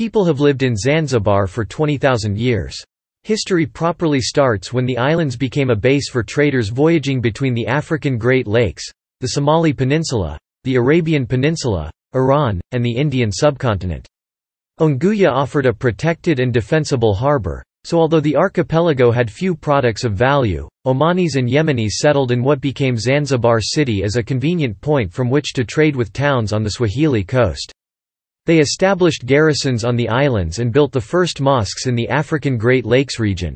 People have lived in Zanzibar for 20,000 years. History properly starts when the islands became a base for traders voyaging between the African Great Lakes, the Somali Peninsula, the Arabian Peninsula, Iran, and the Indian subcontinent. Onguya offered a protected and defensible harbor, so although the archipelago had few products of value, Omanis and Yemenis settled in what became Zanzibar City as a convenient point from which to trade with towns on the Swahili coast. They established garrisons on the islands and built the first mosques in the African Great Lakes region.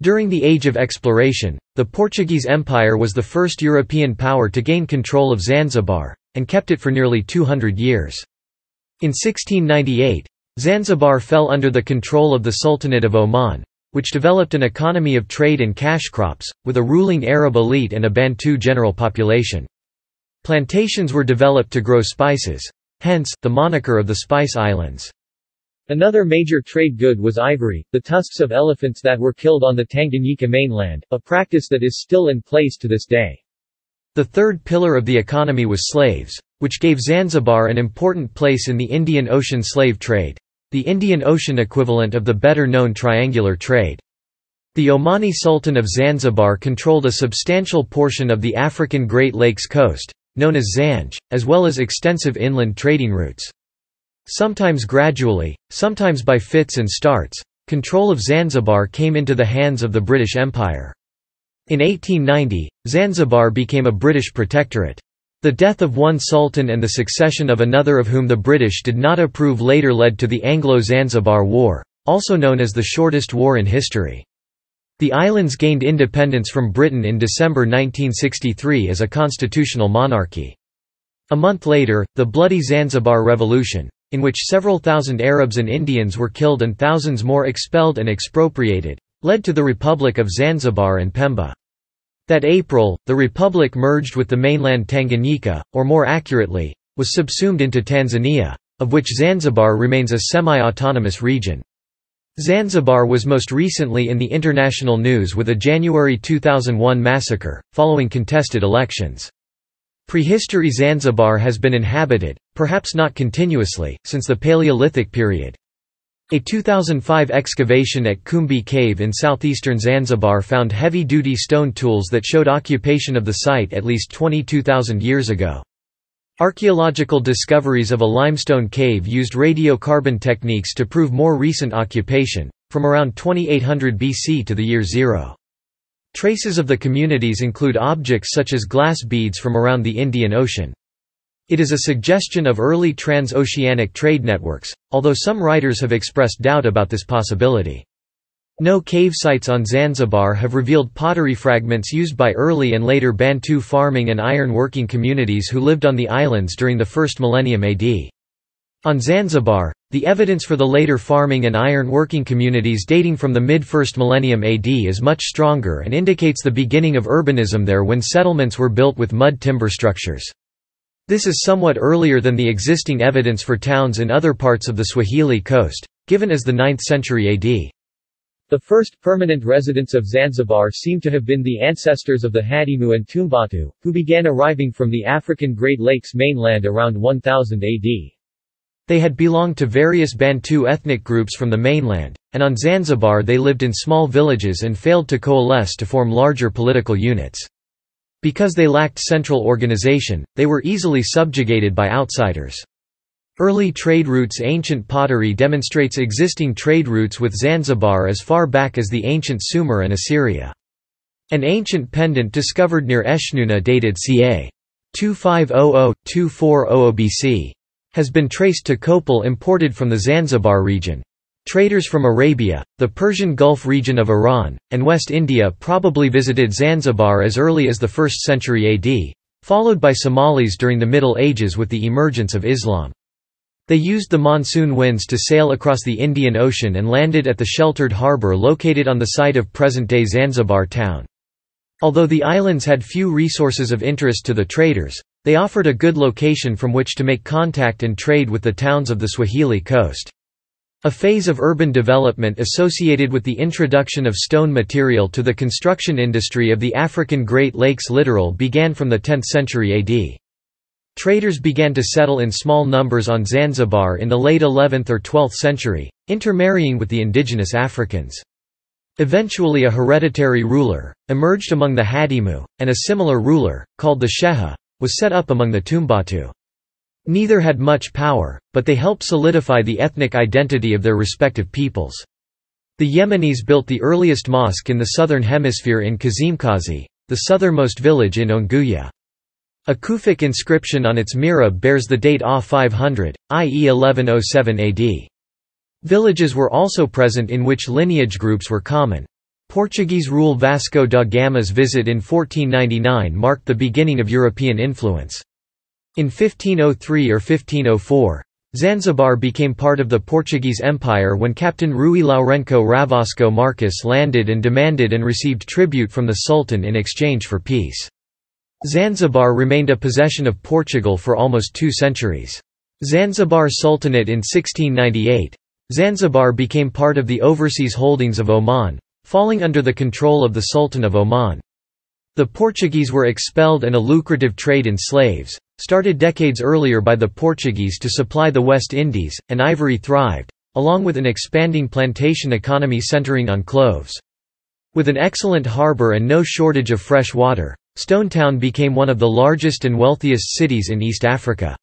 During the Age of Exploration, the Portuguese Empire was the first European power to gain control of Zanzibar, and kept it for nearly 200 years. In 1698, Zanzibar fell under the control of the Sultanate of Oman, which developed an economy of trade and cash crops, with a ruling Arab elite and a Bantu general population. Plantations were developed to grow spices, Hence, the moniker of the Spice Islands. Another major trade good was ivory, the tusks of elephants that were killed on the Tanganyika mainland, a practice that is still in place to this day. The third pillar of the economy was slaves, which gave Zanzibar an important place in the Indian Ocean slave trade, the Indian Ocean equivalent of the better-known triangular trade. The Omani Sultan of Zanzibar controlled a substantial portion of the African Great Lakes coast, known as Zanj, as well as extensive inland trading routes. Sometimes gradually, sometimes by fits and starts, control of Zanzibar came into the hands of the British Empire. In 1890, Zanzibar became a British protectorate. The death of one sultan and the succession of another of whom the British did not approve later led to the Anglo-Zanzibar War, also known as the shortest war in history. The islands gained independence from Britain in December 1963 as a constitutional monarchy. A month later, the bloody Zanzibar Revolution, in which several thousand Arabs and Indians were killed and thousands more expelled and expropriated, led to the Republic of Zanzibar and Pemba. That April, the Republic merged with the mainland Tanganyika, or more accurately, was subsumed into Tanzania, of which Zanzibar remains a semi-autonomous region. Zanzibar was most recently in the international news with a January 2001 massacre, following contested elections. Prehistory Zanzibar has been inhabited, perhaps not continuously, since the Paleolithic period. A 2005 excavation at Kumbi Cave in southeastern Zanzibar found heavy-duty stone tools that showed occupation of the site at least 22,000 years ago. Archaeological discoveries of a limestone cave used radiocarbon techniques to prove more recent occupation, from around 2800 BC to the year zero. Traces of the communities include objects such as glass beads from around the Indian Ocean. It is a suggestion of early transoceanic trade networks, although some writers have expressed doubt about this possibility. No cave sites on Zanzibar have revealed pottery fragments used by early and later Bantu farming and iron working communities who lived on the islands during the first millennium AD. On Zanzibar, the evidence for the later farming and iron working communities dating from the mid-first millennium AD is much stronger and indicates the beginning of urbanism there when settlements were built with mud timber structures. This is somewhat earlier than the existing evidence for towns in other parts of the Swahili coast, given as the 9th century AD. The first permanent residents of Zanzibar seem to have been the ancestors of the Hadimu and Tumbatu, who began arriving from the African Great Lakes mainland around 1000 AD. They had belonged to various Bantu ethnic groups from the mainland, and on Zanzibar they lived in small villages and failed to coalesce to form larger political units. Because they lacked central organization, they were easily subjugated by outsiders. Early trade routes Ancient pottery demonstrates existing trade routes with Zanzibar as far back as the ancient Sumer and Assyria. An ancient pendant discovered near Eshnunna dated ca. 2500-2400 BC. Has been traced to copal imported from the Zanzibar region. Traders from Arabia, the Persian Gulf region of Iran, and West India probably visited Zanzibar as early as the 1st century AD, followed by Somalis during the Middle Ages with the emergence of Islam. They used the monsoon winds to sail across the Indian Ocean and landed at the sheltered harbour located on the site of present-day Zanzibar town. Although the islands had few resources of interest to the traders, they offered a good location from which to make contact and trade with the towns of the Swahili coast. A phase of urban development associated with the introduction of stone material to the construction industry of the African Great Lakes littoral began from the 10th century AD. Traders began to settle in small numbers on Zanzibar in the late 11th or 12th century, intermarrying with the indigenous Africans. Eventually a hereditary ruler, emerged among the Hadimu, and a similar ruler, called the Sheha, was set up among the Tumbatu. Neither had much power, but they helped solidify the ethnic identity of their respective peoples. The Yemenis built the earliest mosque in the southern hemisphere in Kazimkazi, the southernmost village in Unguja. A Kufic inscription on its mihrab bears the date A 500, i.e. 1107 AD. Villages were also present in which lineage groups were common. Portuguese rule Vasco da Gama's visit in 1499 marked the beginning of European influence. In 1503 or 1504, Zanzibar became part of the Portuguese Empire when Captain Rui Laurenco Ravasco Marcus landed and demanded and received tribute from the Sultan in exchange for peace. Zanzibar remained a possession of Portugal for almost two centuries. Zanzibar Sultanate in 1698. Zanzibar became part of the overseas holdings of Oman, falling under the control of the Sultan of Oman. The Portuguese were expelled and a lucrative trade in slaves, started decades earlier by the Portuguese to supply the West Indies, and ivory thrived, along with an expanding plantation economy centering on cloves. With an excellent harbour and no shortage of fresh water, Stonetown became one of the largest and wealthiest cities in East Africa.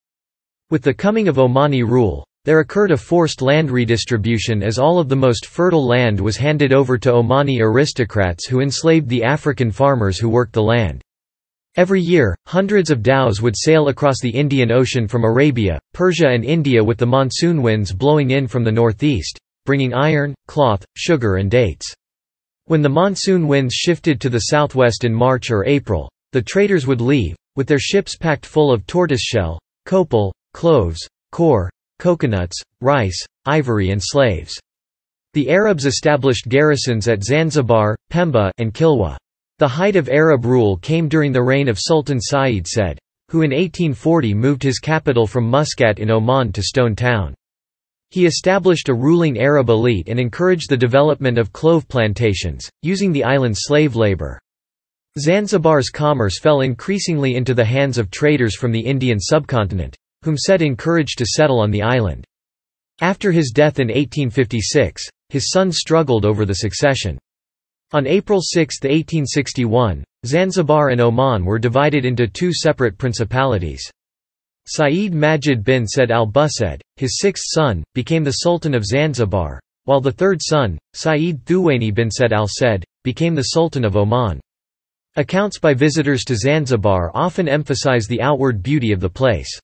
With the coming of Omani rule, there occurred a forced land redistribution as all of the most fertile land was handed over to Omani aristocrats who enslaved the African farmers who worked the land. Every year, hundreds of dhows would sail across the Indian Ocean from Arabia, Persia and India with the monsoon winds blowing in from the northeast, bringing iron, cloth, sugar and dates. When the monsoon winds shifted to the southwest in March or April, the traders would leave, with their ships packed full of tortoiseshell, copal, cloves, core, coconuts, rice, ivory and slaves. The Arabs established garrisons at Zanzibar, Pemba, and Kilwa. The height of Arab rule came during the reign of Sultan Said Said, who in 1840 moved his capital from Muscat in Oman to Stone Town. He established a ruling Arab elite and encouraged the development of clove plantations, using the island's slave labor. Zanzibar's commerce fell increasingly into the hands of traders from the Indian subcontinent, whom Set encouraged to settle on the island. After his death in 1856, his son struggled over the succession. On April 6, 1861, Zanzibar and Oman were divided into two separate principalities. Saeed Majid bin Said al Busaid, his sixth son, became the Sultan of Zanzibar, while the third son, Saeed Thuwaini bin Said al-Said, became the Sultan of Oman. Accounts by visitors to Zanzibar often emphasize the outward beauty of the place.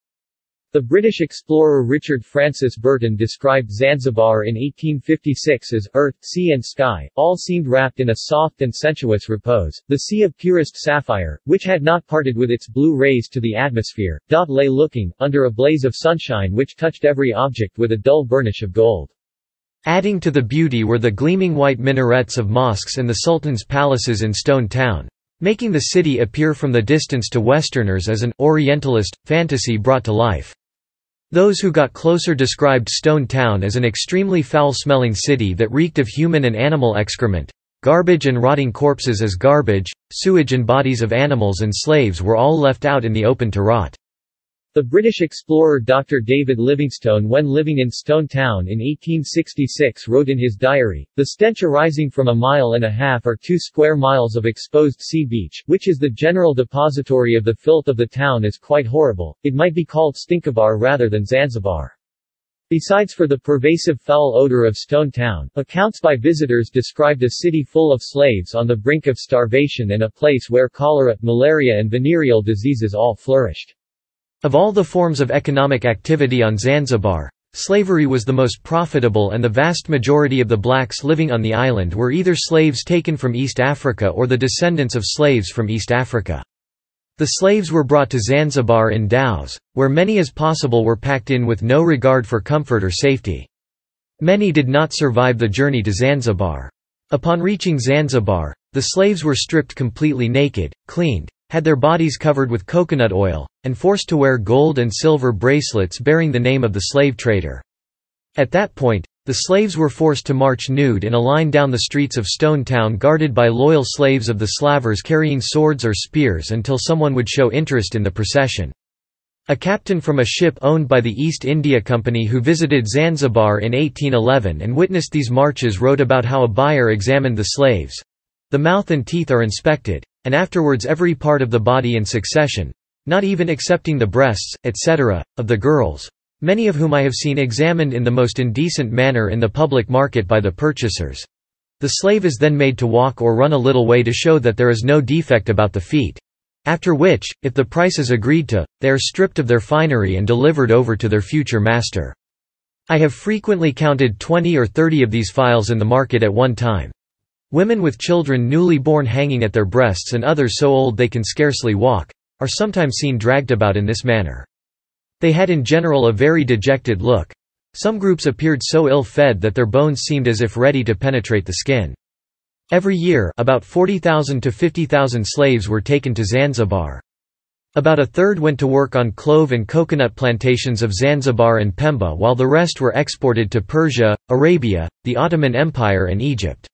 The British explorer Richard Francis Burton described Zanzibar in 1856 as earth, sea and sky, all seemed wrapped in a soft and sensuous repose, the sea of purest sapphire, which had not parted with its blue rays to the atmosphere, dot lay looking, under a blaze of sunshine which touched every object with a dull burnish of gold. Adding to the beauty were the gleaming white minarets of mosques and the sultan's palaces in Stone Town, making the city appear from the distance to Westerners as an Orientalist fantasy brought to life. Those who got closer described Stone Town as an extremely foul-smelling city that reeked of human and animal excrement. Garbage and rotting corpses as garbage, sewage and bodies of animals and slaves were all left out in the open to rot. The British explorer Dr. David Livingstone when living in Stone Town in 1866 wrote in his diary, The stench arising from a mile and a half or two square miles of exposed sea beach, which is the general depository of the filth of the town is quite horrible, it might be called Stinkabar rather than Zanzibar. Besides for the pervasive foul odor of Stone Town, accounts by visitors described a city full of slaves on the brink of starvation and a place where cholera, malaria and venereal diseases all flourished. Of all the forms of economic activity on Zanzibar, slavery was the most profitable and the vast majority of the blacks living on the island were either slaves taken from East Africa or the descendants of slaves from East Africa. The slaves were brought to Zanzibar in dhows, where many as possible were packed in with no regard for comfort or safety. Many did not survive the journey to Zanzibar. Upon reaching Zanzibar, the slaves were stripped completely naked, cleaned, had their bodies covered with coconut oil, and forced to wear gold and silver bracelets bearing the name of the slave trader. At that point, the slaves were forced to march nude in a line down the streets of Stone Town guarded by loyal slaves of the Slavers carrying swords or spears until someone would show interest in the procession. A captain from a ship owned by the East India Company who visited Zanzibar in 1811 and witnessed these marches wrote about how a buyer examined the slaves. The mouth and teeth are inspected and afterwards every part of the body in succession, not even excepting the breasts, etc., of the girls, many of whom I have seen examined in the most indecent manner in the public market by the purchasers. The slave is then made to walk or run a little way to show that there is no defect about the feet. After which, if the price is agreed to, they are stripped of their finery and delivered over to their future master. I have frequently counted 20 or 30 of these files in the market at one time. Women with children newly born hanging at their breasts and others so old they can scarcely walk, are sometimes seen dragged about in this manner. They had in general a very dejected look. Some groups appeared so ill-fed that their bones seemed as if ready to penetrate the skin. Every year, about 40,000 to 50,000 slaves were taken to Zanzibar. About a third went to work on clove and coconut plantations of Zanzibar and Pemba while the rest were exported to Persia, Arabia, the Ottoman Empire and Egypt.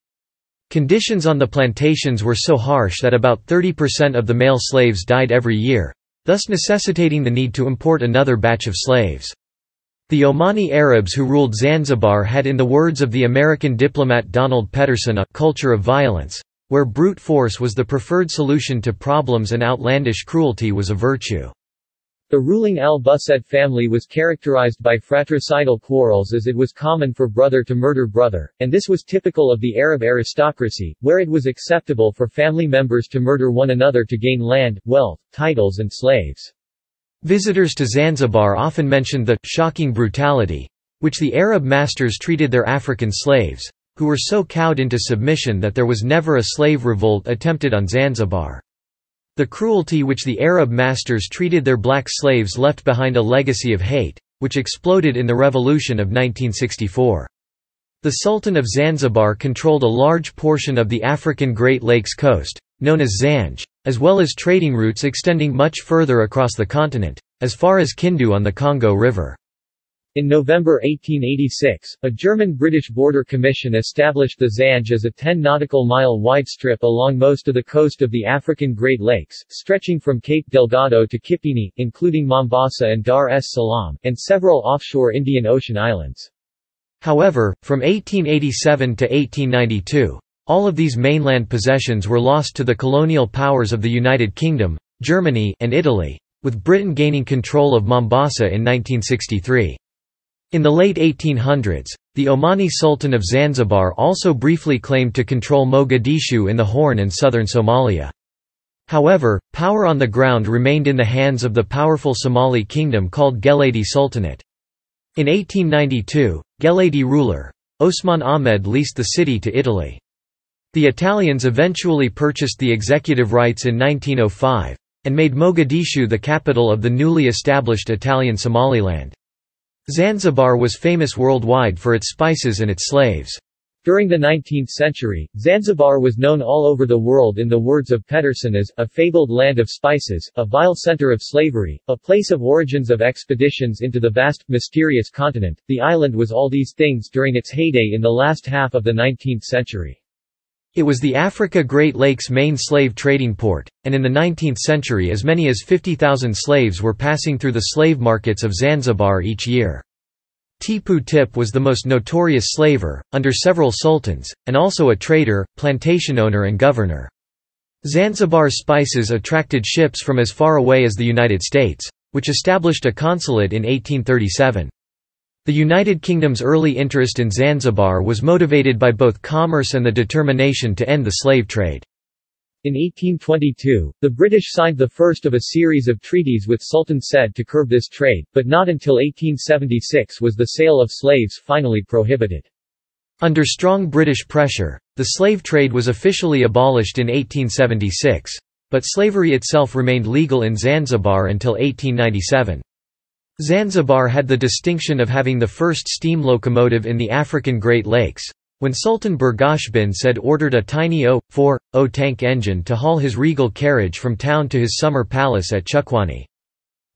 Conditions on the plantations were so harsh that about 30% of the male slaves died every year, thus necessitating the need to import another batch of slaves. The Omani Arabs who ruled Zanzibar had in the words of the American diplomat Donald Pedersen a culture of violence, where brute force was the preferred solution to problems and outlandish cruelty was a virtue. The ruling al busset family was characterized by fratricidal quarrels as it was common for brother to murder brother, and this was typical of the Arab aristocracy, where it was acceptable for family members to murder one another to gain land, wealth, titles and slaves. Visitors to Zanzibar often mentioned the shocking brutality which the Arab masters treated their African slaves, who were so cowed into submission that there was never a slave revolt attempted on Zanzibar. The cruelty which the Arab masters treated their black slaves left behind a legacy of hate, which exploded in the revolution of 1964. The Sultan of Zanzibar controlled a large portion of the African Great Lakes coast, known as Zanj, as well as trading routes extending much further across the continent, as far as Kindu on the Congo River. In November 1886, a German-British border commission established the Zanj as a 10 nautical mile wide strip along most of the coast of the African Great Lakes, stretching from Cape Delgado to Kipini, including Mombasa and Dar es Salaam, and several offshore Indian Ocean islands. However, from 1887 to 1892, all of these mainland possessions were lost to the colonial powers of the United Kingdom, Germany, and Italy, with Britain gaining control of Mombasa in 1963. In the late 1800s, the Omani Sultan of Zanzibar also briefly claimed to control Mogadishu in the Horn and southern Somalia. However, power on the ground remained in the hands of the powerful Somali kingdom called Geledi Sultanate. In 1892, Geledi ruler, Osman Ahmed leased the city to Italy. The Italians eventually purchased the executive rights in 1905, and made Mogadishu the capital of the newly established Italian Somaliland. Zanzibar was famous worldwide for its spices and its slaves. During the 19th century, Zanzibar was known all over the world in the words of Pedersen as, a fabled land of spices, a vile center of slavery, a place of origins of expeditions into the vast, mysterious continent. The island was all these things during its heyday in the last half of the 19th century. It was the Africa Great Lakes' main slave trading port, and in the 19th century as many as 50,000 slaves were passing through the slave markets of Zanzibar each year. Tipu Tip was the most notorious slaver, under several sultans, and also a trader, plantation owner and governor. Zanzibar spices attracted ships from as far away as the United States, which established a consulate in 1837. The United Kingdom's early interest in Zanzibar was motivated by both commerce and the determination to end the slave trade. In 1822, the British signed the first of a series of treaties with Sultan Said to curb this trade, but not until 1876 was the sale of slaves finally prohibited. Under strong British pressure, the slave trade was officially abolished in 1876, but slavery itself remained legal in Zanzibar until 1897. Zanzibar had the distinction of having the first steam locomotive in the African Great Lakes. When Sultan Burghashbin said ordered a tiny O4, O tank engine to haul his regal carriage from town to his summer palace at Chukwani.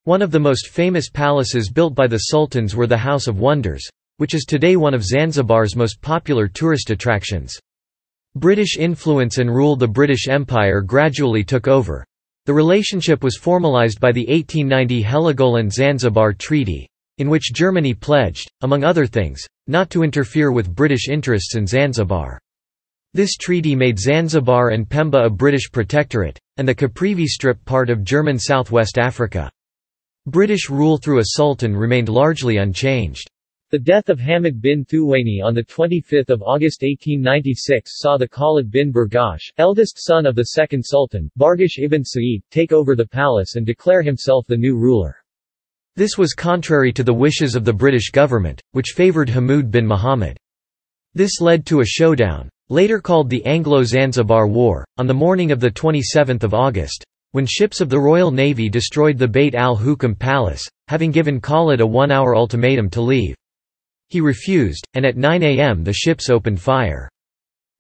One of the most famous palaces built by the sultans were the House of Wonders, which is today one of Zanzibar's most popular tourist attractions. British influence and rule the British Empire gradually took over, the relationship was formalized by the 1890 Heligoland-Zanzibar Treaty, in which Germany pledged, among other things, not to interfere with British interests in Zanzibar. This treaty made Zanzibar and Pemba a British protectorate, and the Caprivi Strip part of German southwest Africa. British rule through a sultan remained largely unchanged. The death of Hamid bin Thuwaini on 25 August 1896 saw the Khalid bin Bargash, eldest son of the second sultan, Bargash ibn Sa'id, take over the palace and declare himself the new ruler. This was contrary to the wishes of the British government, which favoured Hamoud bin Muhammad. This led to a showdown, later called the Anglo-Zanzibar War, on the morning of 27 August, when ships of the Royal Navy destroyed the Beit al-Hukum Palace, having given Khalid a one-hour ultimatum to leave. He refused, and at 9 a.m. the ships opened fire.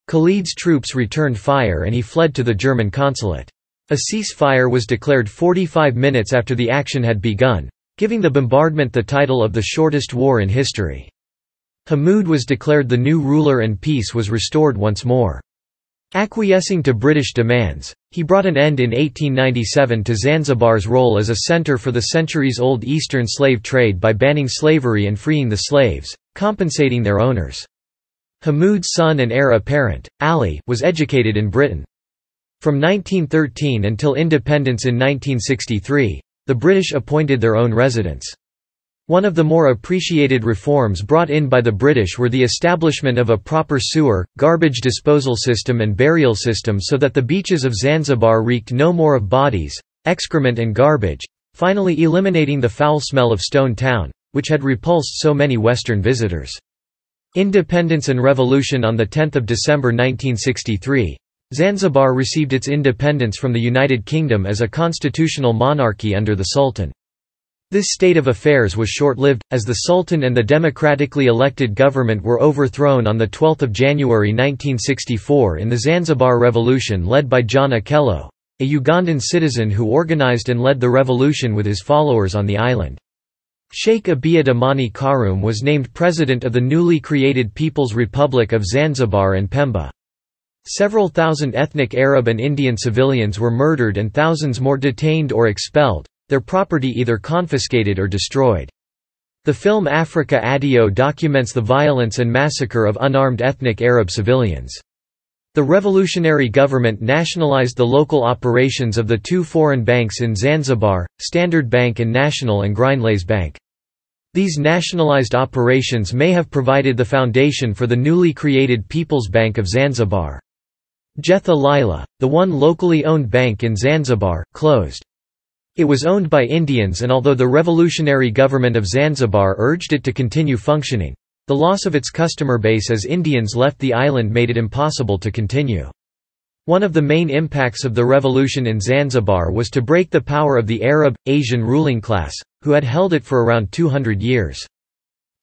Khalid's troops returned fire and he fled to the German consulate. A ceasefire was declared 45 minutes after the action had begun, giving the bombardment the title of the shortest war in history. Hamoud was declared the new ruler and peace was restored once more. Acquiescing to British demands, he brought an end in 1897 to Zanzibar's role as a centre for the centuries-old Eastern slave trade by banning slavery and freeing the slaves, compensating their owners. Hamoud's son and heir apparent, Ali, was educated in Britain. From 1913 until independence in 1963, the British appointed their own residents. One of the more appreciated reforms brought in by the British were the establishment of a proper sewer, garbage disposal system and burial system so that the beaches of Zanzibar reeked no more of bodies, excrement and garbage, finally eliminating the foul smell of Stone Town which had repulsed so many Western visitors. Independence and Revolution On 10 December 1963, Zanzibar received its independence from the United Kingdom as a constitutional monarchy under the Sultan. This state of affairs was short-lived, as the Sultan and the democratically elected government were overthrown on 12 January 1964 in the Zanzibar Revolution led by John Akello, a Ugandan citizen who organized and led the revolution with his followers on the island. Sheikh Abiyad Amani Karum was named president of the newly created People's Republic of Zanzibar and Pemba. Several thousand ethnic Arab and Indian civilians were murdered and thousands more detained or expelled, their property either confiscated or destroyed. The film Africa Adio documents the violence and massacre of unarmed ethnic Arab civilians. The revolutionary government nationalized the local operations of the two foreign banks in Zanzibar, Standard Bank and National and Grindlays Bank. These nationalized operations may have provided the foundation for the newly created People's Bank of Zanzibar. Jetha Lila, the one locally owned bank in Zanzibar, closed. It was owned by Indians and although the revolutionary government of Zanzibar urged it to continue functioning, the loss of its customer base as Indians left the island made it impossible to continue. One of the main impacts of the revolution in Zanzibar was to break the power of the Arab, Asian ruling class, who had held it for around 200 years.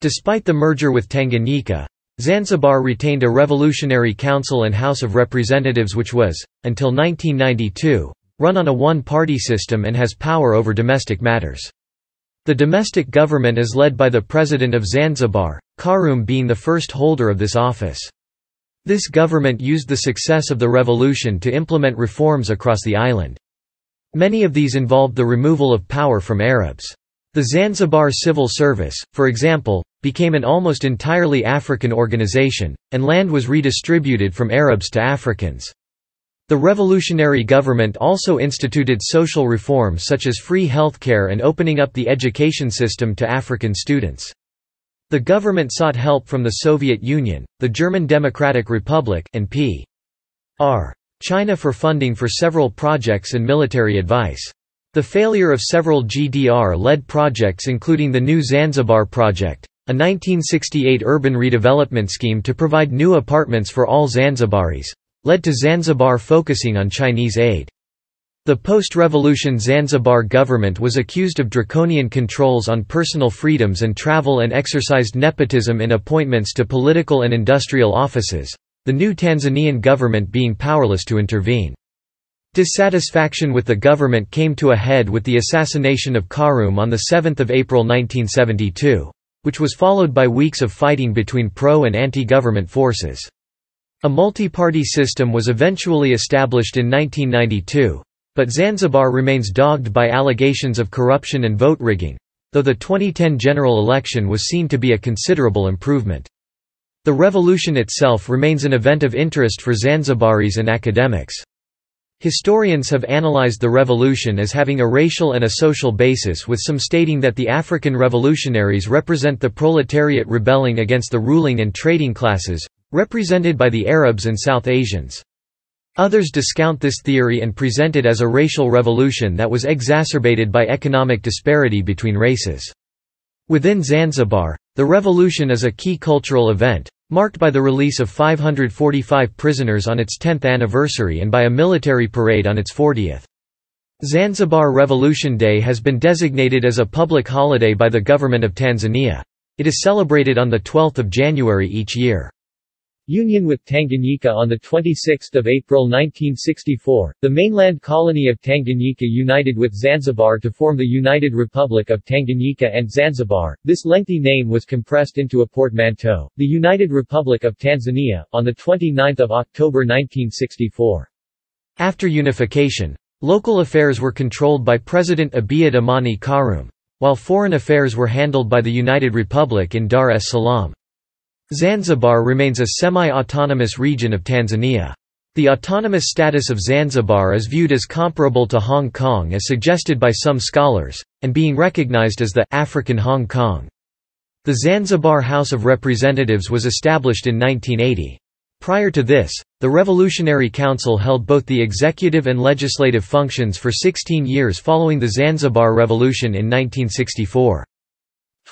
Despite the merger with Tanganyika, Zanzibar retained a revolutionary council and House of Representatives which was, until 1992, run on a one-party system and has power over domestic matters. The domestic government is led by the President of Zanzibar, Karum being the first holder of this office. This government used the success of the revolution to implement reforms across the island. Many of these involved the removal of power from Arabs. The Zanzibar Civil Service, for example, became an almost entirely African organization, and land was redistributed from Arabs to Africans. The revolutionary government also instituted social reforms such as free healthcare and opening up the education system to African students. The government sought help from the Soviet Union, the German Democratic Republic and P. R. China for funding for several projects and military advice. The failure of several GDR-led projects including the new Zanzibar Project, a 1968 urban redevelopment scheme to provide new apartments for all Zanzibaris, led to Zanzibar focusing on Chinese aid. The post-revolution Zanzibar government was accused of draconian controls on personal freedoms and travel and exercised nepotism in appointments to political and industrial offices, the new Tanzanian government being powerless to intervene. Dissatisfaction with the government came to a head with the assassination of Karume on 7 April 1972, which was followed by weeks of fighting between pro- and anti-government forces. A multi-party system was eventually established in 1992, but Zanzibar remains dogged by allegations of corruption and vote rigging, though the 2010 general election was seen to be a considerable improvement. The revolution itself remains an event of interest for Zanzibaris and academics. Historians have analyzed the revolution as having a racial and a social basis with some stating that the African revolutionaries represent the proletariat rebelling against the ruling and trading classes, represented by the Arabs and South Asians. Others discount this theory and present it as a racial revolution that was exacerbated by economic disparity between races. Within Zanzibar, the revolution is a key cultural event, marked by the release of 545 prisoners on its 10th anniversary and by a military parade on its 40th. Zanzibar Revolution Day has been designated as a public holiday by the government of Tanzania. It is celebrated on 12 January each year. Union with Tanganyika On 26 April 1964, the mainland colony of Tanganyika united with Zanzibar to form the United Republic of Tanganyika and Zanzibar. This lengthy name was compressed into a portmanteau, the United Republic of Tanzania, on 29 October 1964. After unification, local affairs were controlled by President Abiy Amani Karum, while foreign affairs were handled by the United Republic in Dar es Salaam. Zanzibar remains a semi-autonomous region of Tanzania. The autonomous status of Zanzibar is viewed as comparable to Hong Kong as suggested by some scholars, and being recognized as the African Hong Kong. The Zanzibar House of Representatives was established in 1980. Prior to this, the Revolutionary Council held both the executive and legislative functions for 16 years following the Zanzibar Revolution in 1964.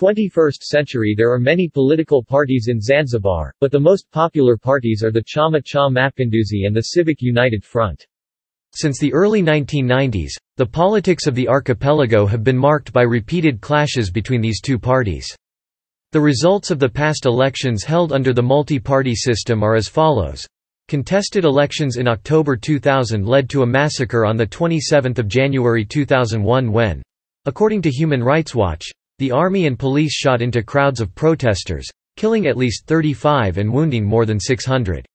21st century there are many political parties in Zanzibar, but the most popular parties are the Chama Cha Mapinduzi and the Civic United Front. Since the early 1990s, the politics of the archipelago have been marked by repeated clashes between these two parties. The results of the past elections held under the multi-party system are as follows. Contested elections in October 2000 led to a massacre on 27 January 2001 when, according to Human Rights Watch, the army and police shot into crowds of protesters, killing at least 35 and wounding more than 600.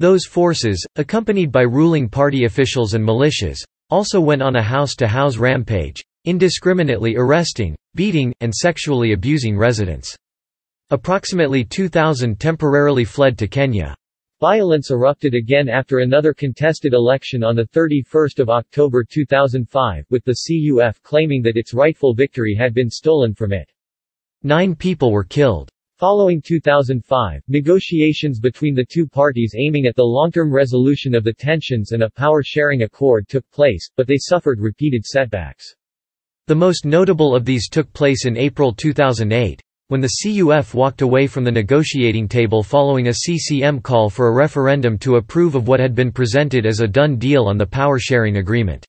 Those forces, accompanied by ruling party officials and militias, also went on a house-to-house -house rampage, indiscriminately arresting, beating, and sexually abusing residents. Approximately 2,000 temporarily fled to Kenya. Violence erupted again after another contested election on 31 October 2005, with the CUF claiming that its rightful victory had been stolen from it. Nine people were killed. Following 2005, negotiations between the two parties aiming at the long-term resolution of the tensions and a power-sharing accord took place, but they suffered repeated setbacks. The most notable of these took place in April 2008 when the CUF walked away from the negotiating table following a CCM call for a referendum to approve of what had been presented as a done deal on the power-sharing agreement.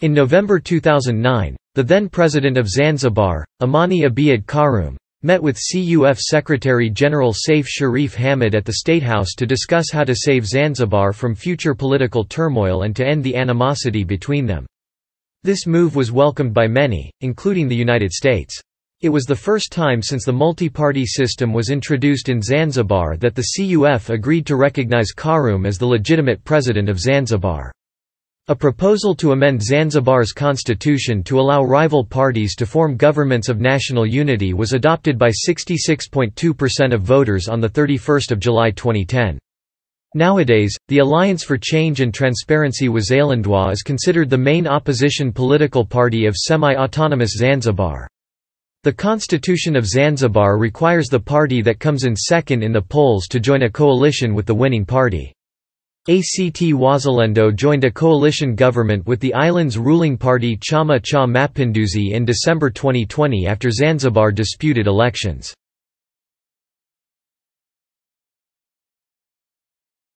In November 2009, the then president of Zanzibar, Amani Abiyad Karum, met with CUF Secretary-General Saif Sharif Hamid at the Statehouse to discuss how to save Zanzibar from future political turmoil and to end the animosity between them. This move was welcomed by many, including the United States. It was the first time since the multi-party system was introduced in Zanzibar that the CUF agreed to recognize Karum as the legitimate president of Zanzibar. A proposal to amend Zanzibar's constitution to allow rival parties to form governments of national unity was adopted by 66.2% of voters on 31 July 2010. Nowadays, the Alliance for Change and Transparency Wazalandwa is considered the main opposition political party of semi-autonomous Zanzibar. The Constitution of Zanzibar requires the party that comes in second in the polls to join a coalition with the winning party. ACT Wazalendo joined a coalition government with the island's ruling party Chama cha Mapinduzi in December 2020 after Zanzibar disputed elections.